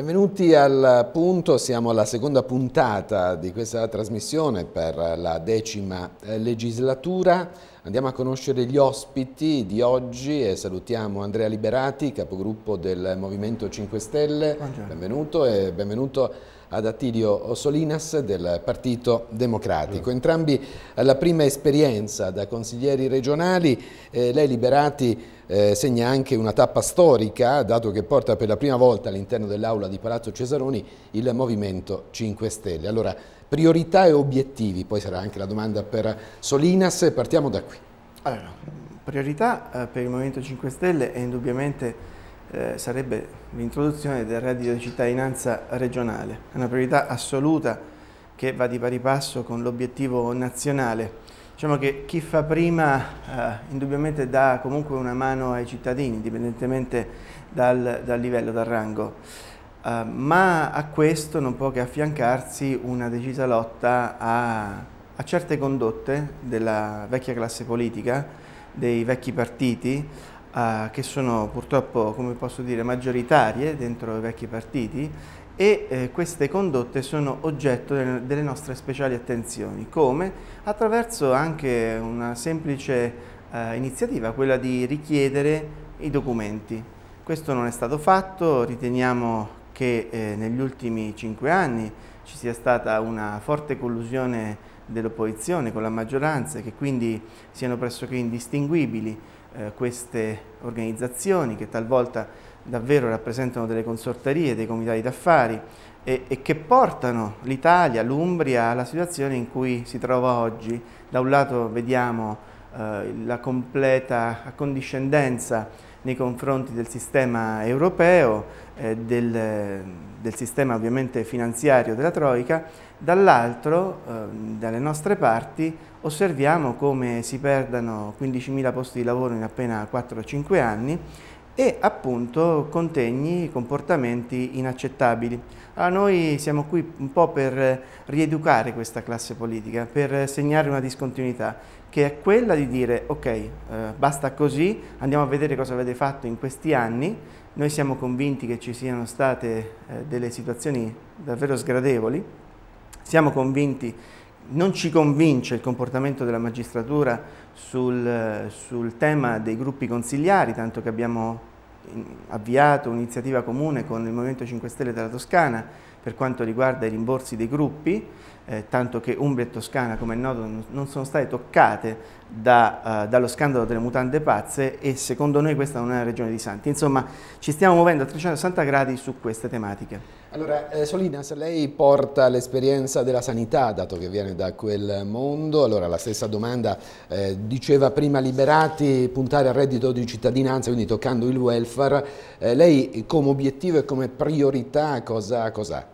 Benvenuti al punto, siamo alla seconda puntata di questa trasmissione per la decima eh, legislatura. Andiamo a conoscere gli ospiti di oggi e salutiamo Andrea Liberati, capogruppo del Movimento 5 Stelle. Buongiorno. Benvenuto e benvenuto ad Attilio Solinas del Partito Democratico. Entrambi alla prima esperienza da consiglieri regionali, eh, lei Liberati eh, segna anche una tappa storica, dato che porta per la prima volta all'interno dell'aula di Palazzo Cesaroni il Movimento 5 Stelle. Allora, priorità e obiettivi, poi sarà anche la domanda per Solinas, partiamo da qui. Allora, priorità eh, per il Movimento 5 Stelle è indubbiamente eh, sarebbe l'introduzione del reddito di cittadinanza regionale, è una priorità assoluta che va di pari passo con l'obiettivo nazionale Diciamo che chi fa prima eh, indubbiamente dà comunque una mano ai cittadini, indipendentemente dal, dal livello, dal rango. Eh, ma a questo non può che affiancarsi una decisa lotta a, a certe condotte della vecchia classe politica, dei vecchi partiti, eh, che sono purtroppo, come posso dire, maggioritarie dentro i vecchi partiti e eh, queste condotte sono oggetto delle, delle nostre speciali attenzioni, come attraverso anche una semplice eh, iniziativa, quella di richiedere i documenti. Questo non è stato fatto, riteniamo che eh, negli ultimi cinque anni ci sia stata una forte collusione dell'opposizione con la maggioranza e che quindi siano pressoché indistinguibili eh, queste organizzazioni che talvolta davvero rappresentano delle consorterie, dei comitati d'affari e, e, che portano l'Italia, l'Umbria alla situazione in cui si trova oggi. Da un lato vediamo eh, la completa accondiscendenza nei confronti del sistema europeo, eh, del, del, sistema ovviamente finanziario della Troica, dall'altro, eh, dalle nostre parti, osserviamo come si perdano 15.000 posti di lavoro in appena 4-5 anni e appunto contegni comportamenti inaccettabili. Allora noi siamo qui un po' per rieducare questa classe politica, per segnare una discontinuità, che è quella di dire ok, eh, basta così, andiamo a vedere cosa avete fatto in questi anni, noi siamo convinti che ci siano state eh, delle situazioni davvero sgradevoli, siamo convinti non ci convince il comportamento della magistratura sul, eh, sul, tema dei gruppi consigliari, tanto che abbiamo avviato un'iniziativa comune con il Movimento 5 Stelle della Toscana per quanto riguarda i rimborsi dei gruppi, eh, tanto che Umbria e Toscana, come è noto, non sono state toccate da, eh, dallo scandalo delle mutande pazze e secondo noi questa non è una regione di santi. Insomma, ci stiamo muovendo a 360 gradi su queste tematiche. Allora, eh, Solinas, lei porta l'esperienza della sanità, dato che viene da quel mondo. Allora, la stessa domanda eh, diceva prima liberati, puntare al reddito di cittadinanza, quindi toccando il welfare. Eh, lei come obiettivo e come priorità cosa, cosa ha?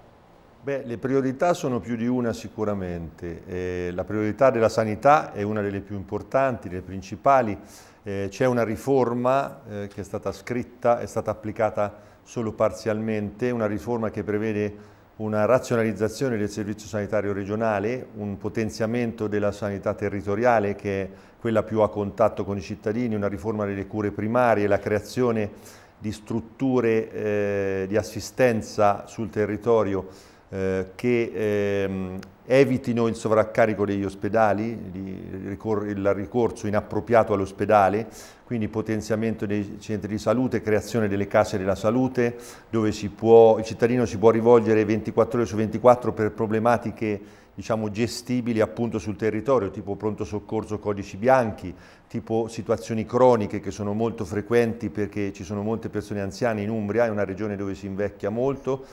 Beh, le priorità sono più di una sicuramente. Eh, la priorità della sanità è una delle più importanti, delle principali. Eh, c'è una riforma eh, che è stata scritta, è stata applicata solo parzialmente, una riforma che prevede una razionalizzazione del servizio sanitario regionale, un potenziamento della sanità territoriale che è quella più a contatto con i cittadini, una riforma delle cure primarie, la creazione di strutture eh, di assistenza sul territorio eh, che ehm, evitino il sovraccarico degli ospedali, il ricorso inappropriato all'ospedale, quindi potenziamento dei centri di salute, creazione delle case della salute, dove può, il cittadino si può rivolgere 24 ore su 24 per problematiche diciamo, gestibili appunto sul territorio, tipo pronto soccorso codici bianchi, tipo situazioni croniche che sono molto frequenti perché ci sono molte persone anziane in Umbria, è una regione dove si invecchia molto,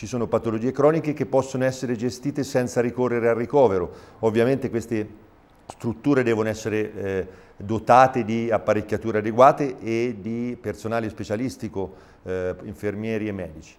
ci sono patologie croniche che possono essere gestite senza ricorrere al ricovero. Ovviamente queste strutture devono essere eh, dotate di apparecchiature adeguate e di personale specialistico, eh, infermieri e medici.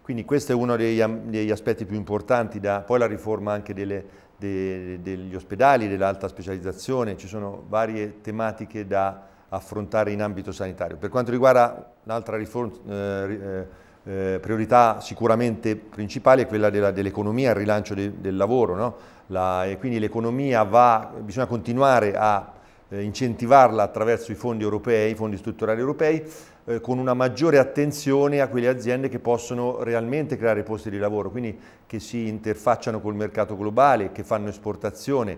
Quindi questo è uno degli, degli aspetti più importanti, da, poi la riforma anche delle, de, degli ospedali, dell'alta specializzazione, ci sono varie tematiche da affrontare in ambito sanitario. Per quanto riguarda l'altra riforma, eh, eh eh, priorità sicuramente principale è quella dell'economia, il rilancio de, del lavoro, no? La, e quindi l'economia va, bisogna continuare a eh, incentivarla attraverso i fondi europei, i fondi strutturali europei, eh, con una maggiore attenzione a quelle aziende che possono realmente creare posti di lavoro, quindi che si interfacciano col mercato globale, che fanno esportazione,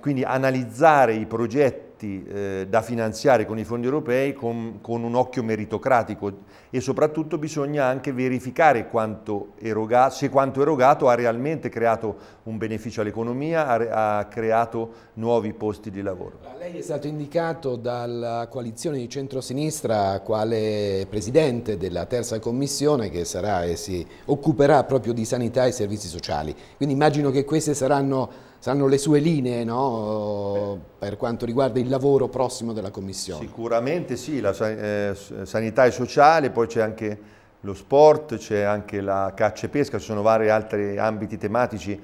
quindi analizzare i progetti eh, da finanziare con i fondi europei con, con, un occhio meritocratico e soprattutto bisogna anche verificare quanto erogato, se quanto erogato ha realmente creato un beneficio all'economia, ha, ha, creato nuovi posti di lavoro. Ah, lei è stato indicato dalla coalizione di centrosinistra quale presidente della terza commissione che sarà e si occuperà proprio di sanità e servizi sociali, quindi immagino che queste saranno saranno le sue linee no, per quanto riguarda il lavoro prossimo della Commissione. Sicuramente sì, la eh, sanità e sociale, poi c'è anche lo sport, c'è anche la caccia e pesca, ci sono vari altri ambiti tematici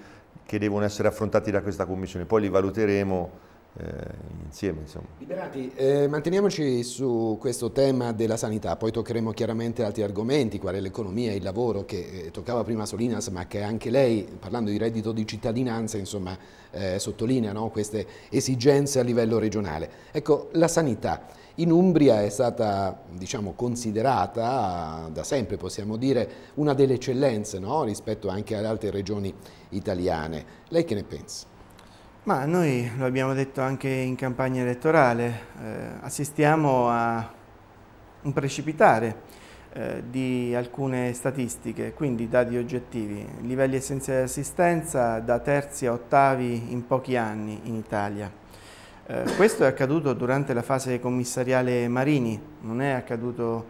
che devono essere affrontati da questa Commissione, poi li valuteremo eh, insieme. Insomma. Liberati, eh, manteniamoci su questo tema della sanità, poi toccheremo chiaramente altri argomenti, quale l'economia, e il lavoro, che eh, toccava prima Solinas, ma che anche lei, parlando di reddito di cittadinanza, insomma, eh, sottolinea no, queste esigenze a livello regionale. Ecco, la sanità. In Umbria è stata diciamo, considerata da sempre, possiamo dire, una delle eccellenze no, rispetto anche alle altre regioni italiane. Lei che ne pensa? Ma noi lo abbiamo detto anche in campagna elettorale, eh, assistiamo a un precipitare eh, di alcune statistiche, quindi dati oggettivi, livelli essenziali di assistenza da terzi a ottavi in pochi anni in Italia. Eh, questo è accaduto durante la fase commissariale Marini, non è accaduto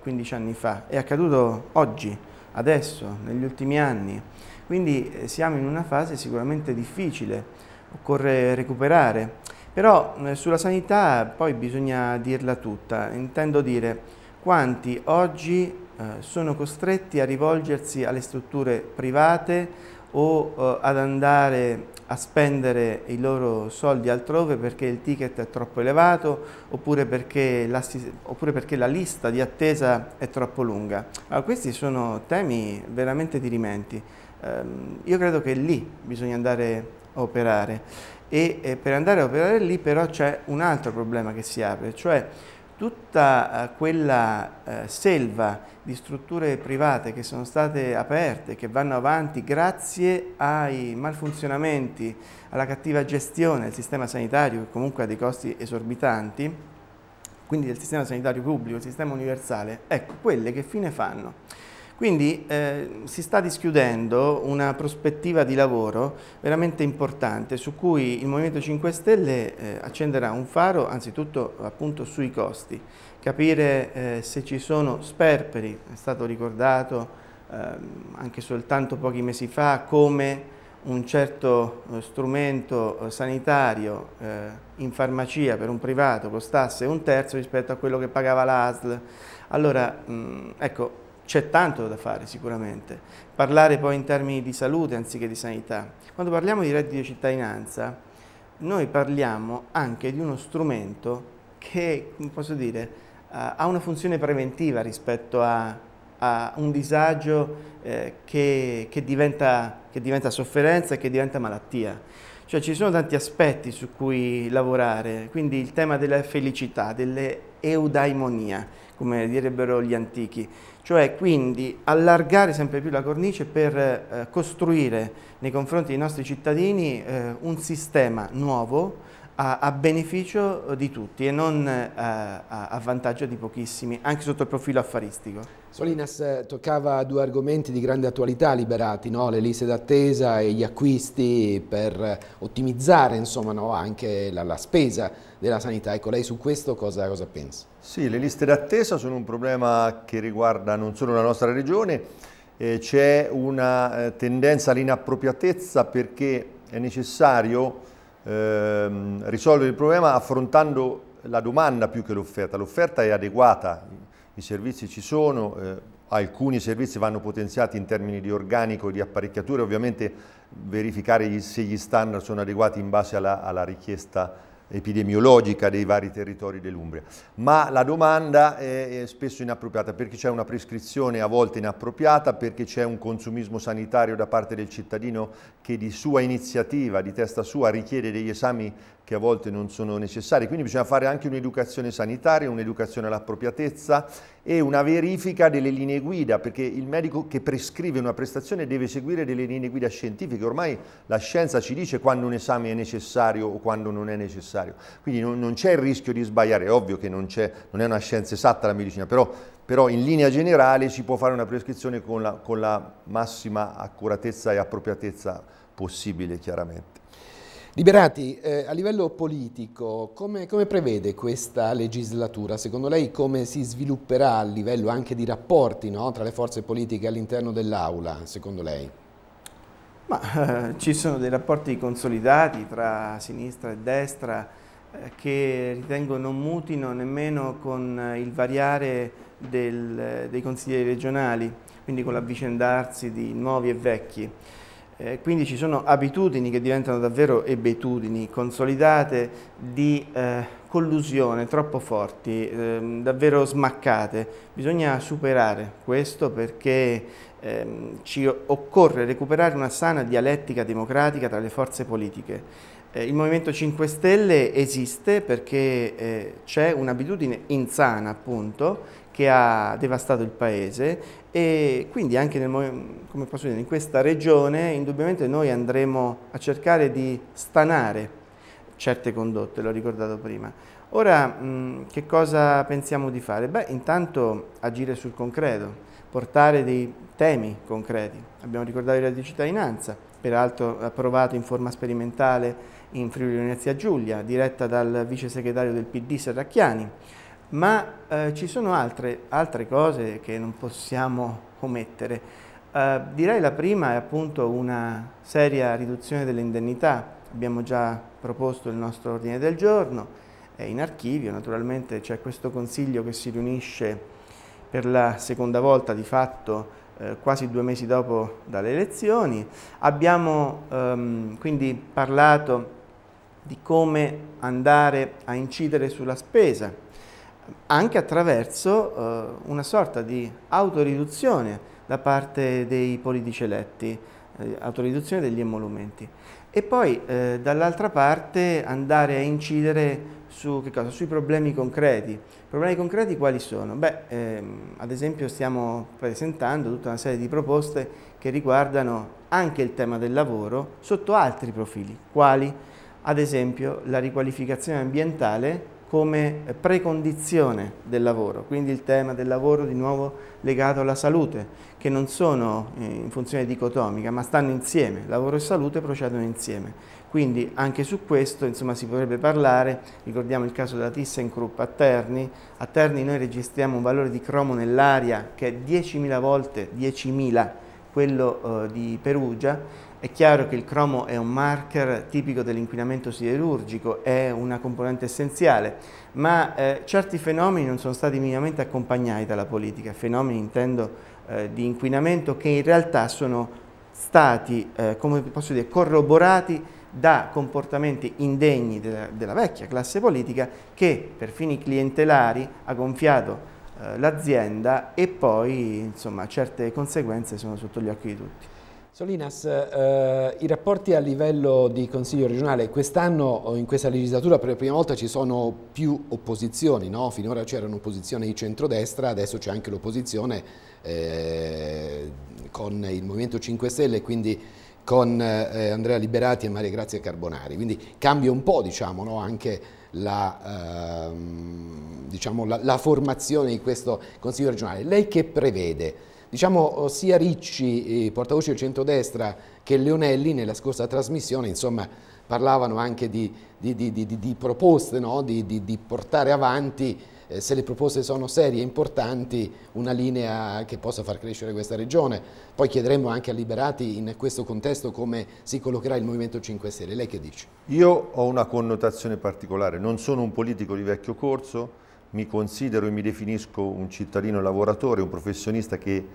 15 eh, anni fa, è accaduto oggi, adesso, negli ultimi anni. Quindi eh, siamo in una fase sicuramente difficile occorre recuperare. Però eh, sulla sanità poi bisogna dirla tutta, intendo dire quanti oggi eh, sono costretti a rivolgersi alle strutture private o eh, ad andare a spendere i loro soldi altrove perché il ticket è troppo elevato oppure perché, oppure perché la lista di attesa è troppo lunga. Allora, ah, questi sono temi veramente dirimenti. Ehm, io credo che lì bisogna andare operare. E eh, per andare a operare lì però c'è un altro problema che si apre, cioè tutta eh, quella eh, selva di strutture private che sono state aperte, che vanno avanti grazie ai malfunzionamenti, alla cattiva gestione del sistema sanitario che comunque ha dei costi esorbitanti, quindi del sistema sanitario pubblico, il sistema universale, ecco, quelle che fine fanno? Quindi eh, si sta dischiudendo una prospettiva di lavoro veramente importante su cui il Movimento 5 Stelle eh, accenderà un faro anzitutto appunto sui costi, capire eh, se ci sono sperperi, è stato ricordato ehm, anche soltanto pochi mesi fa come un certo eh, strumento eh, sanitario eh, in farmacia per un privato costasse un terzo rispetto a quello che pagava l'ASL. Allora, mm, ecco, c'è tanto da fare sicuramente. Parlare poi in termini di salute anziché di sanità. Quando parliamo di reddito di cittadinanza, noi parliamo anche di uno strumento che, posso dire, eh, ha una funzione preventiva rispetto a, a un disagio eh, che, che, diventa, che diventa sofferenza e che diventa malattia. Cioè ci sono tanti aspetti su cui lavorare, quindi il tema della felicità, dell'eudaimonia, come direbbero gli antichi, cioè quindi allargare sempre più la cornice per eh, costruire nei confronti dei nostri cittadini eh, un sistema nuovo a, a, beneficio di tutti e non eh, a, a vantaggio di pochissimi, anche sotto il profilo affaristico. Solinas eh, toccava due argomenti di grande attualità liberati, no? le liste d'attesa e gli acquisti per eh, ottimizzare insomma, no? anche la, la, spesa della sanità. Ecco, lei su questo cosa, cosa pensa? Sì, le liste d'attesa sono un problema che riguarda non solo la nostra regione, eh, c'è una eh, tendenza all'inappropriatezza perché è necessario eh, risolvere il problema affrontando la domanda più che l'offerta. L'offerta è adeguata i servizi ci sono, eh, alcuni servizi vanno potenziati in termini di organico e di apparecchiature, ovviamente verificare se gli standard sono adeguati in base alla, alla richiesta epidemiologica dei vari territori dell'Umbria, ma la domanda è spesso inappropriata perché c'è una prescrizione a volte inappropriata, perché c'è un consumismo sanitario da parte del cittadino che di sua iniziativa, di testa sua, richiede degli esami che a volte non sono necessari, quindi bisogna fare anche un'educazione sanitaria, un'educazione all'appropriatezza e una verifica delle linee guida, perché il medico che prescrive una prestazione deve seguire delle linee guida scientifiche, ormai la scienza ci dice quando un esame è necessario o quando non è necessario, quindi non, non c'è il rischio di sbagliare, è ovvio che non, è, non è una scienza esatta la medicina, però, però, in linea generale si può fare una prescrizione con la, con la massima accuratezza e appropriatezza possibile chiaramente. Liberati, eh, a livello politico, come, come, prevede questa legislatura? Secondo lei come si svilupperà a livello anche di rapporti no, tra le forze politiche all'interno dell'Aula, secondo lei? Ma, eh, ci sono dei rapporti consolidati tra sinistra e destra eh, che ritengo non mutino nemmeno con eh, il variare del, eh, dei consiglieri regionali, quindi con l'avvicendarsi di nuovi e vecchi. Eh, quindi ci sono abitudini che diventano davvero ebetudini, consolidate di eh, collusione troppo forti, eh, davvero smaccate. Bisogna superare questo perché ehm, ci occorre recuperare una sana dialettica democratica tra le forze politiche. Eh, il Movimento 5 Stelle esiste perché eh, c'è un'abitudine insana appunto che ha devastato il paese e quindi anche nel, dire, in questa regione indubbiamente noi andremo a cercare di stanare certe condotte, l'ho ricordato prima. Ora, mh, che cosa pensiamo di fare? Beh, intanto agire sul concreto, portare dei temi concreti. Abbiamo ricordato il reddito di cittadinanza, peraltro approvato in forma sperimentale in Friuli Venezia Giulia, diretta dal vice segretario del PD Serracchiani ma eh, ci sono altre, altre, cose che non possiamo omettere. Eh, direi la prima è appunto una seria riduzione delle indennità, abbiamo già proposto il nostro ordine del giorno, è in archivio, naturalmente c'è questo consiglio che si riunisce per la seconda volta di fatto eh, quasi due mesi dopo dalle elezioni. Abbiamo ehm, quindi parlato di come andare a incidere sulla spesa, anche attraverso eh, una sorta di autoriduzione da parte dei politici eletti, eh, autoriduzione degli emolumenti. E poi eh, dall'altra parte andare a incidere su, sui problemi concreti. Problemi concreti quali sono? Beh, ehm, ad esempio stiamo presentando tutta una serie di proposte che riguardano anche il tema del lavoro sotto altri profili, quali ad esempio la riqualificazione ambientale come precondizione del lavoro, quindi il tema del lavoro di nuovo legato alla salute, che non sono eh, in funzione dicotomica, ma stanno insieme, lavoro e salute procedono insieme. Quindi anche su questo insomma, si potrebbe parlare, ricordiamo il caso della ThyssenKrupp a Terni, a Terni noi registriamo un valore di cromo nell'aria che è 10.000 volte 10.000 quello eh, di Perugia è chiaro che il cromo è un marker tipico dell'inquinamento siderurgico, è una componente essenziale, ma eh, certi fenomeni non sono stati minimamente accompagnati dalla politica, fenomeni intendo eh, di inquinamento che in realtà sono stati, eh, come posso dire, corroborati da comportamenti indegni della, della vecchia classe politica che per fini clientelari ha gonfiato eh, l'azienda e poi insomma certe conseguenze sono sotto gli occhi di tutti. Solinas, eh, i rapporti a livello di Consiglio regionale, quest'anno in questa legislatura per la prima volta ci sono più opposizioni, no? finora c'era un'opposizione di centrodestra, adesso c'è anche l'opposizione eh, con il Movimento 5 Stelle, quindi con eh, Andrea Liberati e Maria Grazia Carbonari, quindi cambia un po' diciamo, no? anche la, ehm, diciamo, la, la formazione di questo Consiglio regionale. Lei che prevede? diciamo eh, sia Ricci, portavoce del centrodestra, che Leonelli nella scorsa trasmissione, insomma, parlavano anche di, di, di, di proposte, no? di, portare avanti, eh, se le proposte sono serie e importanti, una linea che possa far crescere questa regione. Poi chiederemo anche a Liberati in questo contesto come si collocherà il Movimento 5 Stelle. Lei che dice? Io ho una connotazione particolare, non sono un politico di vecchio corso, mi considero e mi definisco un cittadino lavoratore, un professionista che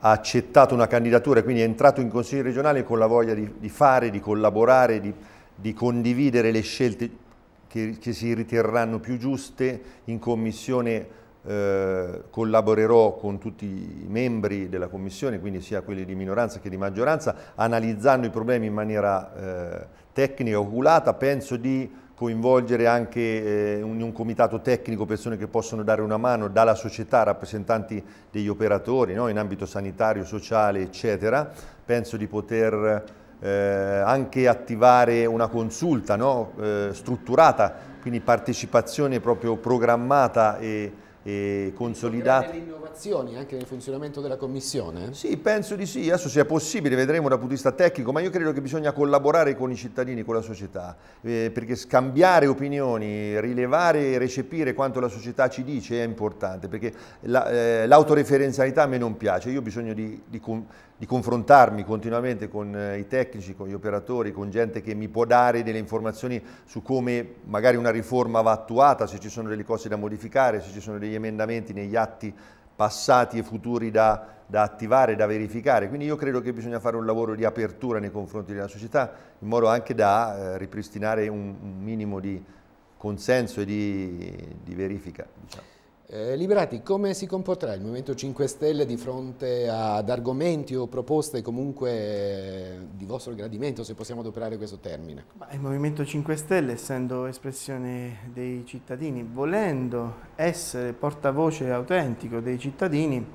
ha accettato una candidatura e quindi è entrato in Consiglio regionale con la voglia di, di fare, di collaborare, di, di condividere le scelte che, che, si riterranno più giuste. In Commissione eh, collaborerò con tutti i membri della Commissione, quindi sia quelli di minoranza che di maggioranza, analizzando i problemi in maniera eh, tecnica, oculata. Penso di coinvolgere anche in eh, un comitato tecnico persone che possono dare una mano dalla società, rappresentanti degli operatori no? in ambito sanitario, sociale, eccetera. Penso di poter eh, anche attivare una consulta no? eh, strutturata, quindi partecipazione proprio programmata e, e consolidata innovazioni anche nel funzionamento della Commissione? Sì, penso di sì, adesso sia possibile, vedremo dal punto di vista tecnico, ma io credo che bisogna collaborare con i cittadini, con la società, eh, perché scambiare opinioni, rilevare e recepire quanto la società ci dice è importante, perché l'autoreferenzialità la, eh, a me non piace, io ho bisogno di, di, di confrontarmi continuamente con eh, i tecnici, con gli operatori, con gente che mi può dare delle informazioni su come magari una riforma va attuata, se ci sono delle cose da modificare, se ci sono degli emendamenti negli atti passati e futuri da, da attivare, da verificare. Quindi io credo che bisogna fare un lavoro di apertura nei confronti della società, in modo anche da eh, ripristinare un, un, minimo di consenso e di, di verifica. Diciamo. Eh, Liberati, come si comporterà il Movimento 5 Stelle di fronte ad argomenti o proposte comunque eh, di vostro gradimento, se possiamo adoperare questo termine? Ma il Movimento 5 Stelle, essendo espressione dei cittadini, volendo essere portavoce autentico dei cittadini,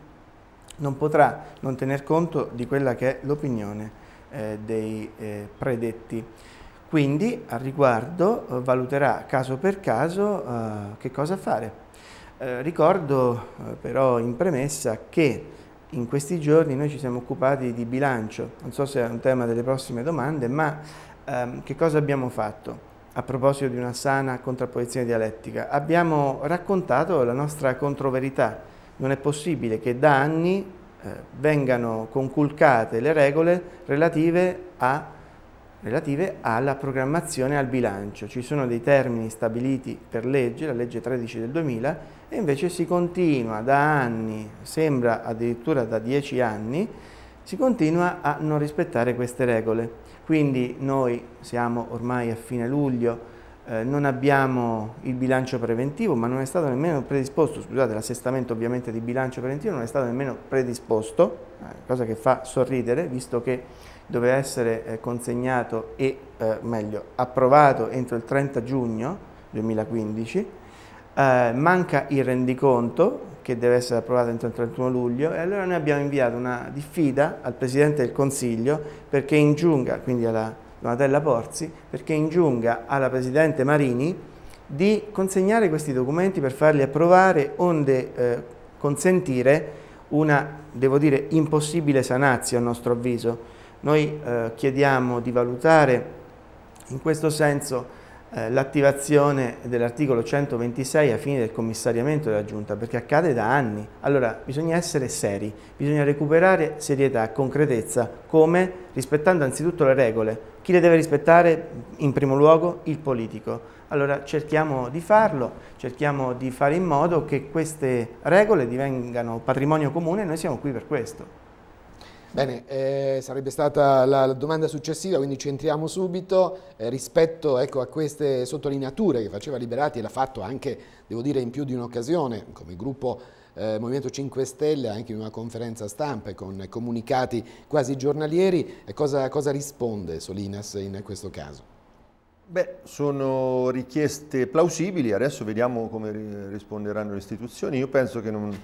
non potrà non tener conto di quella che è l'opinione eh, dei eh, predetti. Quindi, al riguardo, eh, valuterà caso per caso eh, che cosa fare. Eh, ricordo eh, però in premessa che in questi giorni noi ci siamo occupati di bilancio, non so se è un tema delle prossime domande, ma ehm, che cosa abbiamo fatto a proposito di una sana contrapposizione dialettica? Abbiamo raccontato la nostra controverità, non è possibile che da anni eh, vengano conculcate le regole relative a relative alla programmazione al bilancio. Ci sono dei termini stabiliti per legge, la legge 13 del 2000, e invece si continua da anni, sembra addirittura da dieci anni, si continua a non rispettare queste regole. Quindi noi siamo ormai a fine luglio, eh, non abbiamo il bilancio preventivo, ma non è stato nemmeno predisposto, scusate, l'assestamento ovviamente di bilancio preventivo non è stato nemmeno predisposto, eh, cosa che fa sorridere, visto che doveva essere eh, consegnato e, eh, meglio, approvato entro il 30 giugno 2015, eh, manca il rendiconto che deve essere approvato entro il 31 luglio e allora noi abbiamo inviato una diffida al Presidente del Consiglio perché ingiunga, quindi alla Donatella Porzi, perché ingiunga alla Presidente Marini di consegnare questi documenti per farli approvare onde eh, consentire una, devo dire, impossibile sanazio a nostro avviso, noi eh, chiediamo di valutare in questo senso eh, l'attivazione dell'articolo 126 a fine del commissariamento della Giunta, perché accade da anni. Allora bisogna essere seri, bisogna recuperare serietà, concretezza, come rispettando anzitutto le regole. Chi le deve rispettare? In primo luogo il politico. Allora cerchiamo di farlo, cerchiamo di fare in modo che queste regole divengano patrimonio comune e noi siamo qui per questo. Bene, eh, sarebbe stata la, la, domanda successiva, quindi ci entriamo subito eh, rispetto ecco, a queste sottolineature che faceva Liberati e l'ha fatto anche, devo dire, in più di un'occasione, come gruppo eh, Movimento 5 Stelle anche in una conferenza stampa con comunicati quasi giornalieri. Cosa, cosa, risponde Solinas in questo caso? Beh, sono richieste plausibili, adesso vediamo come eh, risponderanno le istituzioni. Io penso che non,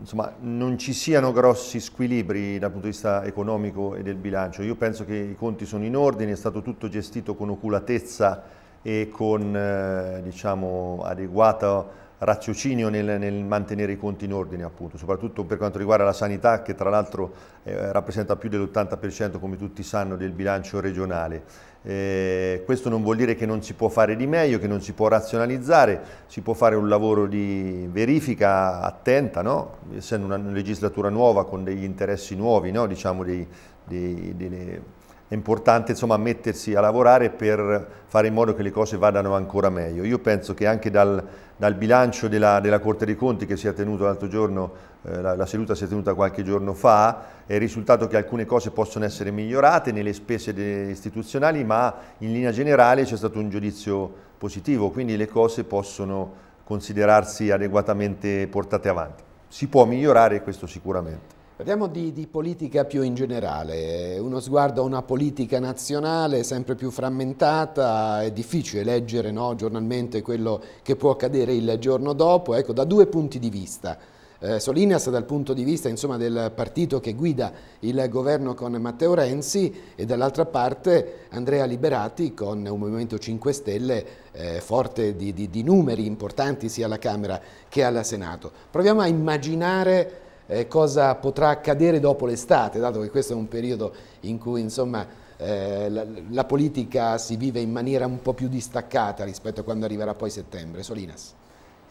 insomma, non ci siano grossi squilibri dal punto di vista economico e del bilancio. Io penso che i conti sono in ordine, è stato tutto gestito con oculatezza e con eh, diciamo, adeguata raziocinio nel, nel, mantenere i conti in ordine, appunto, soprattutto per quanto riguarda la sanità, che tra l'altro eh, rappresenta più dell'80%, come tutti sanno, del bilancio regionale. Eh, questo non vuol dire che non si può fare di meglio, che non si può razionalizzare, si può fare un lavoro di verifica attenta, no? essendo una legislatura nuova con degli interessi nuovi, no? diciamo dei, dei, delle è importante insomma, mettersi a lavorare per fare in modo che le cose vadano ancora meglio. Io penso che anche dal, dal bilancio della, della, Corte dei Conti che si è tenuto l'altro giorno, eh, la, la, seduta si è tenuta qualche giorno fa, è risultato che alcune cose possono essere migliorate nelle spese istituzionali, ma in linea generale c'è stato un giudizio positivo, quindi le cose possono considerarsi adeguatamente portate avanti. Si può migliorare questo sicuramente. Parliamo di, di, politica più in generale, uno sguardo a una politica nazionale sempre più frammentata, è difficile leggere no, giornalmente quello che può accadere il giorno dopo, ecco da due punti di vista. Eh, Solinas dal punto di vista insomma, del partito che guida il governo con Matteo Renzi e dall'altra parte Andrea Liberati con un Movimento 5 Stelle eh, forte di, di, di numeri importanti sia alla Camera che al Senato. Proviamo a immaginare eh, cosa potrà accadere dopo l'estate, dato che questo è un periodo in cui insomma, eh, la, la, politica si vive in maniera un po' più distaccata rispetto a quando arriverà poi settembre. Solinas.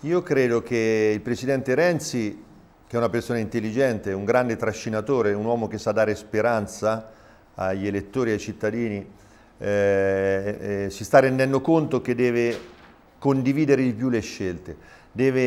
Io credo che il Presidente Renzi, che è una persona intelligente, un grande trascinatore, un uomo che sa dare speranza agli elettori e ai cittadini, eh, eh, si sta rendendo conto che deve condividere di più le scelte deve,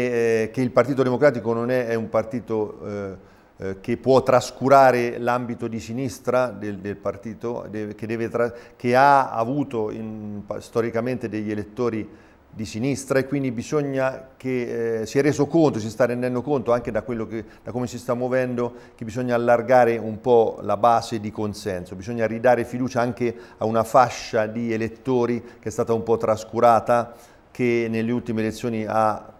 eh, che il Partito Democratico non è, è un partito eh, eh che può trascurare l'ambito di sinistra del, del partito, deve, che, che, ha avuto in, storicamente degli elettori di sinistra e quindi bisogna che eh, si è reso conto, si sta rendendo conto anche da, che, da, come si sta muovendo che bisogna allargare un po' la base di consenso, bisogna ridare fiducia anche a una fascia di elettori che è stata un po' trascurata, che nelle ultime elezioni ha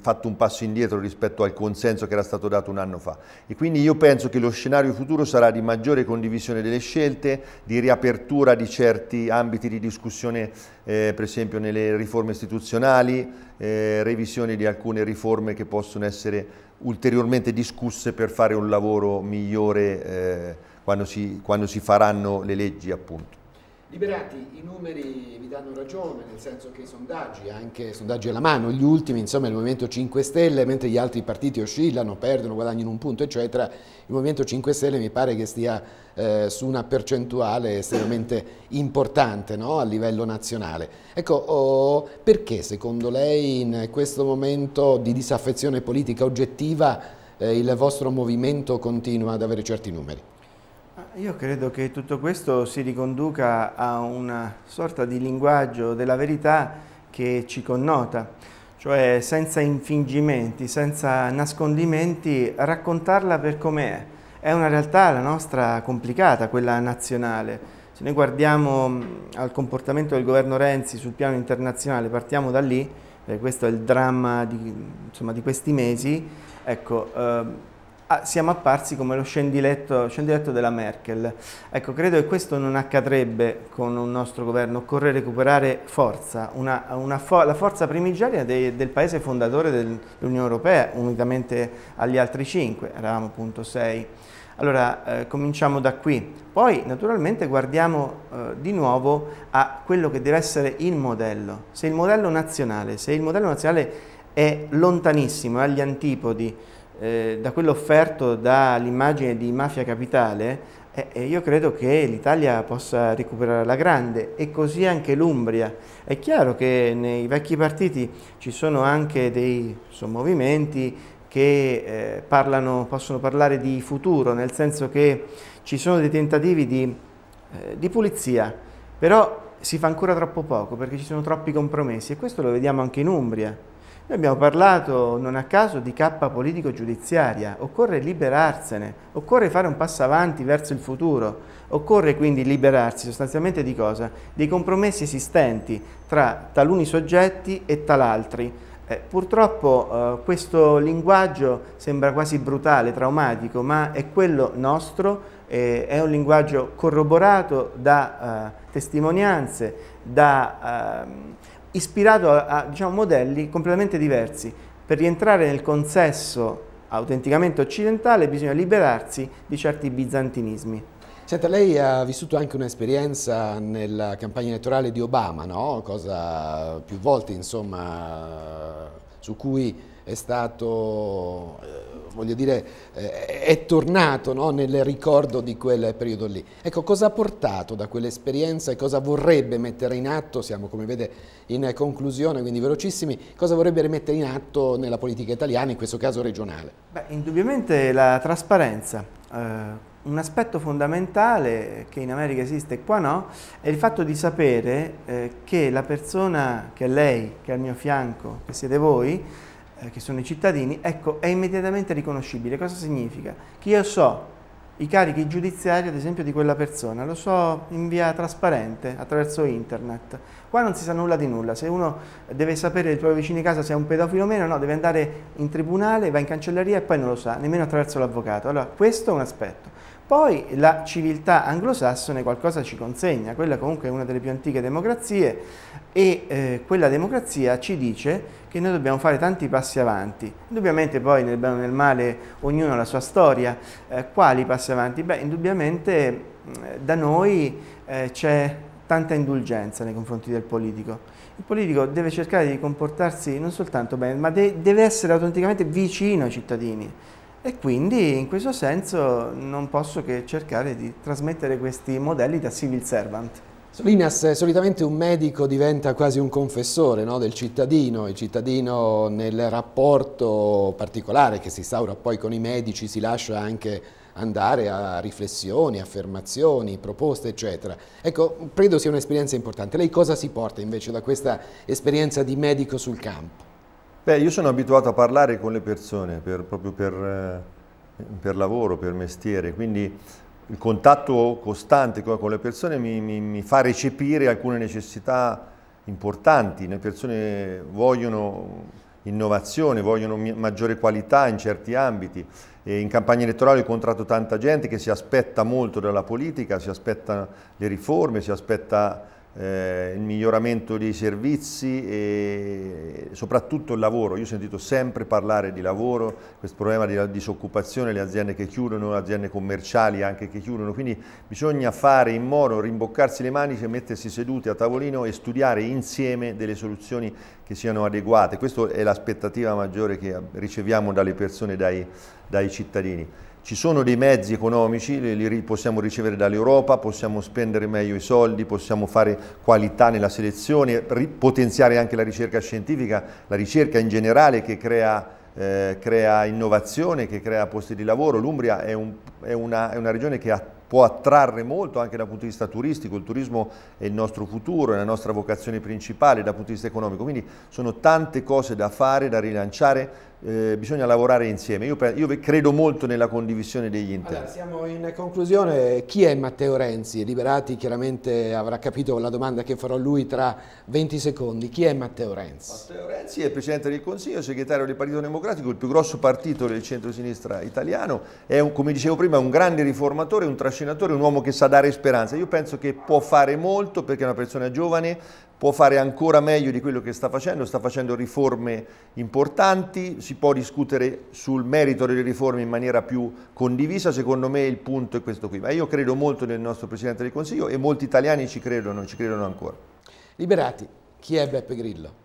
fatto un passo indietro rispetto al consenso che era stato dato un anno fa e quindi io penso che lo scenario futuro sarà di maggiore condivisione delle scelte, di riapertura di certi ambiti di discussione eh, per esempio nelle riforme istituzionali, eh, revisione di alcune riforme che possono essere ulteriormente discusse per fare un lavoro migliore eh, quando, si, quando si faranno le leggi appunto. Liberati, i numeri vi danno ragione, nel senso che i sondaggi, anche sondaggi alla mano, gli ultimi, insomma, il Movimento 5 Stelle, mentre gli altri partiti oscillano, perdono, guadagnano un punto, eccetera, il Movimento 5 Stelle mi pare che stia eh, su una percentuale estremamente importante no? a livello nazionale. Ecco, oh, perché secondo lei in questo momento di disaffezione politica oggettiva eh, il vostro movimento continua ad avere certi numeri? Io credo che tutto questo si riconduca a una sorta di linguaggio della verità che ci connota, cioè senza infingimenti, senza nascondimenti, raccontarla per com'è. È una realtà la nostra complicata, quella nazionale. Se noi guardiamo mm, al comportamento del governo Renzi sul piano internazionale, partiamo da lì, eh, questo è il dramma di, insomma, di questi mesi, ecco, eh, Ah, siamo apparsi come lo scendiletto, scendiletto, della Merkel. Ecco, credo che questo non accadrebbe con un nostro governo, occorre recuperare forza, una, una fo la forza primigenea del paese fondatore dell'Unione Europea, unitamente agli altri cinque, eravamo appunto sei. Allora, eh, cominciamo da qui. Poi, naturalmente, guardiamo eh, di nuovo a quello che deve essere il modello. Se il modello nazionale, se il modello nazionale è lontanissimo, è agli antipodi, eh, da quello offerto dall'immagine di Mafia Capitale, eh, io credo che l'Italia possa recuperare la grande e così anche l'Umbria. È chiaro che nei vecchi partiti ci sono anche dei movimenti che eh, parlano, possono parlare di futuro, nel senso che ci sono dei tentativi di, eh, di pulizia, però si fa ancora troppo poco perché ci sono troppi compromessi e questo lo vediamo anche in Umbria. Noi abbiamo parlato non a caso di cappa politico-giudiziaria, occorre liberarsene, occorre fare un passo avanti verso il futuro, occorre quindi liberarsi sostanzialmente di cosa? Dei compromessi esistenti tra taluni soggetti e talaltri. Eh, purtroppo eh, questo linguaggio sembra quasi brutale, traumatico, ma è quello nostro, eh, è un linguaggio corroborato da eh, testimonianze, da ehm, ispirato a, a diciamo, modelli completamente diversi. Per rientrare nel consesso autenticamente occidentale bisogna liberarsi di certi bizantinismi. Senta, lei ha vissuto anche un'esperienza nella campagna elettorale di Obama, no? Cosa più volte, insomma, su cui è stato eh, voglio dire, eh, è tornato no, nel ricordo di quel periodo lì. Ecco, cosa ha portato da quell'esperienza e cosa vorrebbe mettere in atto, siamo come vede in conclusione, quindi velocissimi, cosa vorrebbe mettere in atto nella politica italiana, in questo caso regionale? Beh, indubbiamente la trasparenza. Eh un aspetto fondamentale che in America esiste e qua no, è il fatto di sapere eh, che la persona che è lei, che è al mio fianco, che siete voi, eh, che sono i cittadini, ecco, è immediatamente riconoscibile. Cosa significa? Che io so i carichi giudiziari, ad esempio, di quella persona, lo so in via trasparente, attraverso internet. Qua non si sa nulla di nulla. Se uno deve sapere dai propri vicini di casa se è un pedofilo o meno, no, deve andare in tribunale, va in cancelleria e poi non lo sa, nemmeno attraverso l'avvocato. Allora, questo è un aspetto. Poi la civiltà anglosassone qualcosa ci consegna, quella comunque è una delle più antiche democrazie e eh, quella democrazia ci dice che noi dobbiamo fare tanti passi avanti. Indubbiamente poi nel bene o nel male ognuno ha la sua storia, eh, quali passi avanti? Beh, indubbiamente eh, da noi eh, c'è tanta indulgenza nei confronti del politico. Il politico deve cercare di comportarsi non soltanto bene, ma de deve essere autenticamente vicino ai cittadini. E quindi in questo senso non posso che cercare di trasmettere questi modelli da civil servant. Solinas, eh, solitamente un medico diventa quasi un confessore no, del cittadino, il cittadino nel rapporto particolare che si instaura poi con i medici si lascia anche andare a riflessioni, affermazioni, proposte eccetera. Ecco, credo sia un'esperienza importante. Lei cosa si porta invece da questa esperienza di medico sul campo? Beh, io sono abituato a parlare con le persone per, proprio per, eh, per, lavoro, per mestiere, quindi il contatto costante con le persone mi, mi, mi fa recepire alcune necessità importanti, le persone vogliono innovazione, vogliono maggiore qualità in certi ambiti. E in campagna elettorale ho incontrato tanta gente che si aspetta molto dalla politica, si aspetta le riforme, si aspetta eh, il miglioramento dei servizi e soprattutto il lavoro. Io ho sentito sempre parlare di lavoro, questo problema di disoccupazione, le aziende che chiudono, le aziende commerciali anche che chiudono, quindi bisogna fare in modo, rimboccarsi le maniche, mettersi seduti a tavolino e studiare insieme delle soluzioni che siano adeguate. Questa è l'aspettativa maggiore che riceviamo dalle persone, dai, dai cittadini. Ci sono dei mezzi economici, li, li possiamo ricevere dall'Europa, possiamo spendere meglio i soldi, possiamo fare qualità nella selezione, potenziare anche la ricerca scientifica, la ricerca in generale che crea eh, crea innovazione, che crea posti di lavoro. L'Umbria è, un, è, una, è, una, regione che att può attrarre molto anche dal punto di vista turistico, il turismo è il nostro futuro, è la nostra vocazione principale dal punto di vista economico, quindi sono tante cose da fare, da rilanciare, eh, bisogna lavorare insieme. Io, io, credo molto nella condivisione degli intenti. Allora, siamo in conclusione. Chi è Matteo Renzi? Liberati chiaramente avrà capito la domanda che farò lui tra 20 secondi. Chi è Matteo Renzi? Matteo Renzi è Presidente del Consiglio, segretario del Partito Democratico, il più grosso partito del centro-sinistra italiano. È, un, come dicevo prima, un grande riformatore, un trascinatore, un uomo che sa dare speranza. Io penso che può fare molto perché è una persona giovane, può fare ancora meglio di quello che sta facendo, sta facendo riforme importanti, si può discutere sul merito delle riforme in maniera più condivisa, secondo me il punto è questo qui, ma io credo molto nel nostro Presidente del Consiglio e molti italiani ci credono, ci credono ancora. Liberati, chi è Beppe Grillo?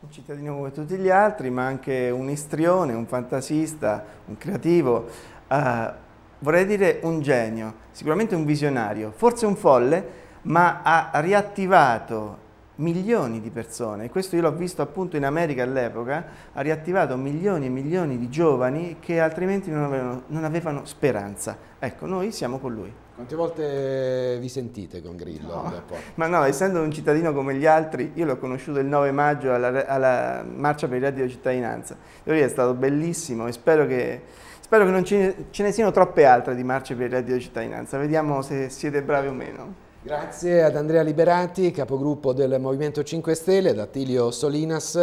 Un cittadino come tutti gli altri, ma anche un istrione, un fantasista, un creativo, eh, vorrei dire un genio, sicuramente un visionario, forse un folle, ma ha riattivato milioni di persone. Questo io l'ho visto appunto in America all'epoca, ha riattivato milioni e milioni di giovani che altrimenti non avevano, non avevano speranza. Ecco, noi siamo con lui. Quante volte vi sentite con Grillo? No. Ma no, essendo un cittadino come gli altri, io l'ho conosciuto il 9 maggio alla, alla marcia per il reddito di cittadinanza. E lui è stato bellissimo e spero che, spero che non ce ne, ce ne siano troppe altre di marce per il reddito di cittadinanza. Vediamo se siete bravi o meno. Grazie ad Andrea Liberati, capogruppo del Movimento 5 Stelle, ad Attilio Solinas,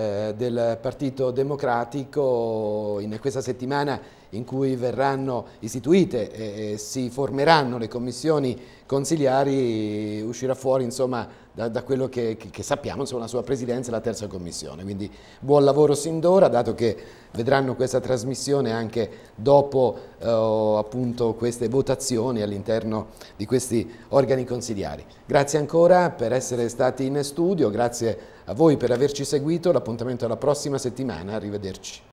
eh, del Partito Democratico in questa settimana in cui verranno istituite e, si formeranno le commissioni consigliari uscirà fuori insomma, da, da, quello che, che, sappiamo, insomma, la sua presidenza è la terza commissione. Quindi buon lavoro sin d'ora, dato che vedranno questa trasmissione anche dopo eh, appunto, queste votazioni all'interno di questi organi consigliari Grazie ancora per essere stati in studio, grazie a voi per averci seguito, l'appuntamento alla prossima settimana, arrivederci.